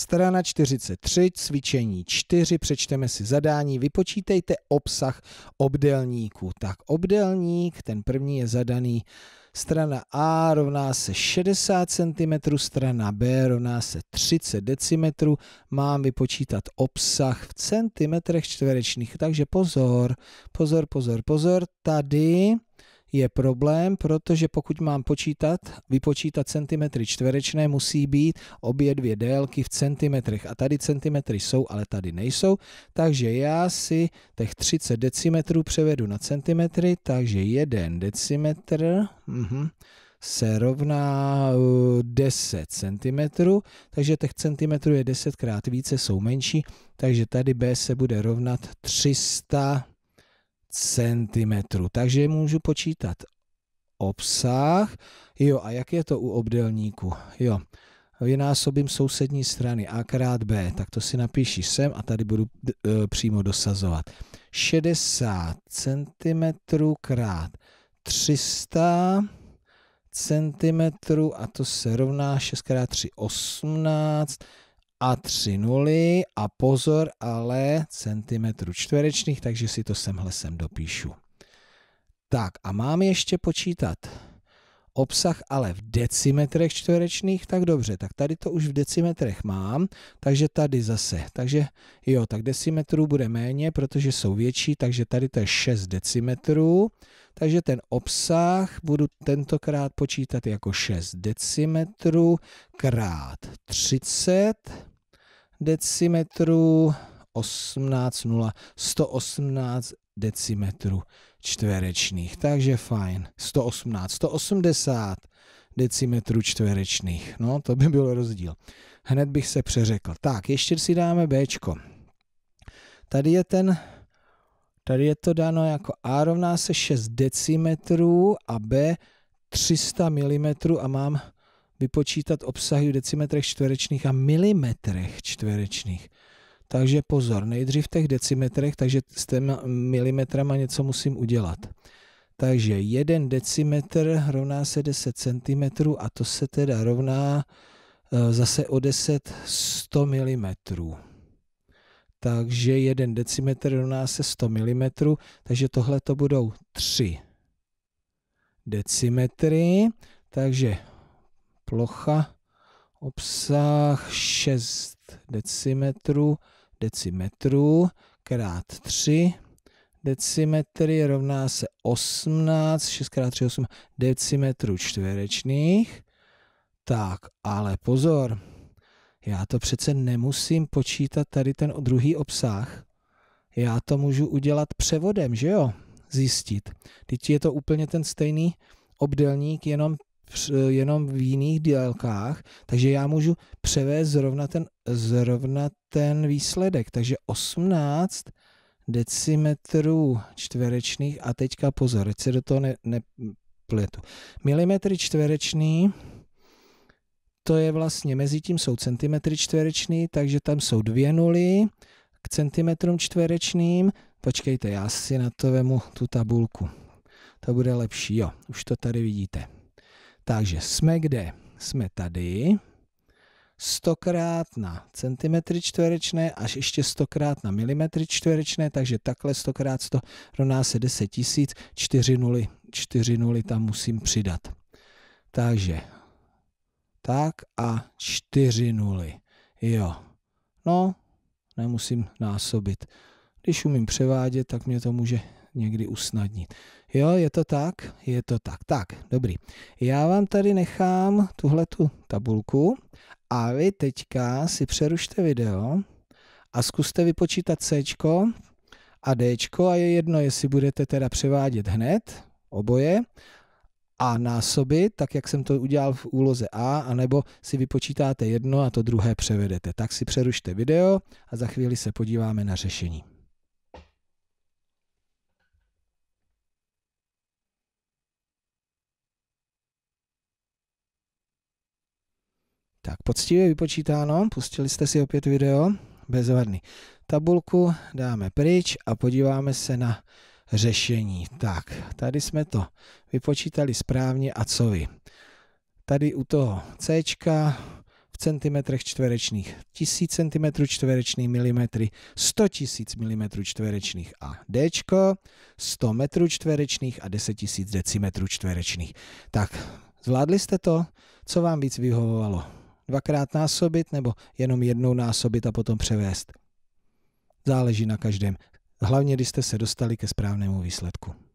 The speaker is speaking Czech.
Strana 43, cvičení 4, přečteme si zadání, vypočítejte obsah obdelníku. Tak obdelník, ten první je zadaný, strana A rovná se 60 cm, strana B rovná se 30 decimetrů mám vypočítat obsah v centimetrech čtverečných, takže pozor, pozor, pozor, pozor, tady je problém, protože pokud mám počítat, vypočítat centimetry čtverečné, musí být obě dvě délky v centimetrech. A tady centimetry jsou, ale tady nejsou, takže já si těch 30 decimetrů převedu na centimetry, takže 1 decimetr mhm, se rovná 10 uh, cm, takže těch centimetrů je 10 krát více, jsou menší, takže tady B se bude rovnat 300 cm. Takže můžu počítat obsah. Jo, a jak je to u obdelníku? Jo, vynásobím sousední strany a krát b, tak to si napíši sem a tady budu e, přímo dosazovat. 60 cm krát 300 cm a to se rovná 6 x 3, 18 a 3 nuly a pozor ale centimetrů čtverečných, takže si to semhle sem dopíšu. Tak a mám ještě počítat obsah ale v decimetrech čtverečných, tak dobře, tak tady to už v decimetrech mám, takže tady zase, takže jo, tak decimetrů bude méně, protože jsou větší, takže tady to je 6 decimetrů, takže ten obsah budu tentokrát počítat jako 6 decimetrů krát 30, decimetrů, 18 0, 118 decimetrů čtverečných. Takže fajn, 118, 180 decimetrů čtverečných. No, to by byl rozdíl. Hned bych se přeřekl. Tak, ještě si dáme B, Tady je ten, tady je to dáno jako A rovná se 6 decimetrů a B 300 mm a mám vypočítat obsahy v decimetrech čtverečných a milimetrech čtverečných. Takže pozor, nejdřív v těch decimetrech, takže s těma milimetrama něco musím udělat. Takže 1 decimetr rovná se 10 cm a to se teda rovná eh, zase o 10 100 mm. Takže 1 decimetr rovná se 100 mm, takže tohle to budou 3 decimetry, takže plocha, obsah 6 decimetrů, decimetrů krát 3 decimetry rovná se 18, 6 krát 3, 8 decimetrů čtverečných. Tak, ale pozor, já to přece nemusím počítat tady ten druhý obsah. Já to můžu udělat převodem, že jo? Zjistit. Teď je to úplně ten stejný obdelník, jenom Eh, jenom v jiných délkách, takže já můžu převést zrovna ten, zrovna ten výsledek. Takže 18 decimetrů čtverečných a teďka pozor, se do toho ne, Milimetry čtvereční, to je vlastně, mezi tím jsou centimetry čtvereční, takže tam jsou dvě nuly k centimetrům čtverečným. Počkejte, já si na to vemu tu tabulku. To bude lepší, jo, už to tady vidíte. Takže jsme kde? Jsme tady. 100 krát na centimetry čtverečné až ještě 100 krát na milimetry čtverečné, takže takhle 100 krát 100 rovná se 10 000, 4 nuly, 4 nuly tam musím přidat. Takže tak a 4 nuly. Jo. No, nemusím násobit. Když umím převádět, tak mě to může někdy usnadnit. Jo, je to tak? Je to tak. Tak, dobrý. Já vám tady nechám tuhle tu tabulku a vy teďka si přerušte video a zkuste vypočítat C a D a je jedno, jestli budete teda převádět hned, oboje, a násobit, tak jak jsem to udělal v úloze A, anebo si vypočítáte jedno a to druhé převedete. Tak si přerušte video a za chvíli se podíváme na řešení. Tak poctivě vypočítáno, pustili jste si opět video, bezvadný. Tabulku dáme pryč a podíváme se na řešení. Tak, tady jsme to vypočítali správně a co vy? Tady u toho C v centimetrech čtverečných 1000 cm čtverečných milimetry, 100 000 mm čtverečných a D 100 metrů čtverečných a 10 000 decimetrů čtverečných. Tak, zvládli jste to? Co vám víc vyhovovalo? dvakrát násobit nebo jenom jednou násobit a potom převést. Záleží na každém, hlavně když jste se dostali ke správnému výsledku.